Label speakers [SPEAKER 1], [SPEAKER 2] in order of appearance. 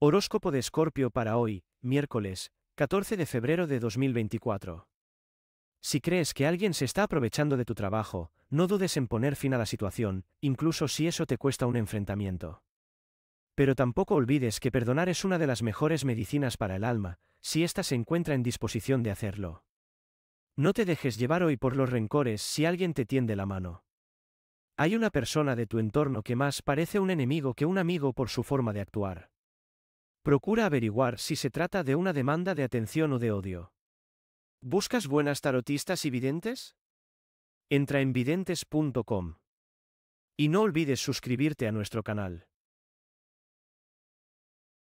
[SPEAKER 1] Horóscopo de Escorpio para hoy, miércoles, 14 de febrero de 2024. Si crees que alguien se está aprovechando de tu trabajo, no dudes en poner fin a la situación, incluso si eso te cuesta un enfrentamiento. Pero tampoco olvides que perdonar es una de las mejores medicinas para el alma, si ésta se encuentra en disposición de hacerlo. No te dejes llevar hoy por los rencores si alguien te tiende la mano. Hay una persona de tu entorno que más parece un enemigo que un amigo por su forma de actuar. Procura averiguar si se trata de una demanda de atención o de odio. ¿Buscas buenas tarotistas y videntes? Entra en videntes.com. Y no olvides suscribirte a nuestro canal.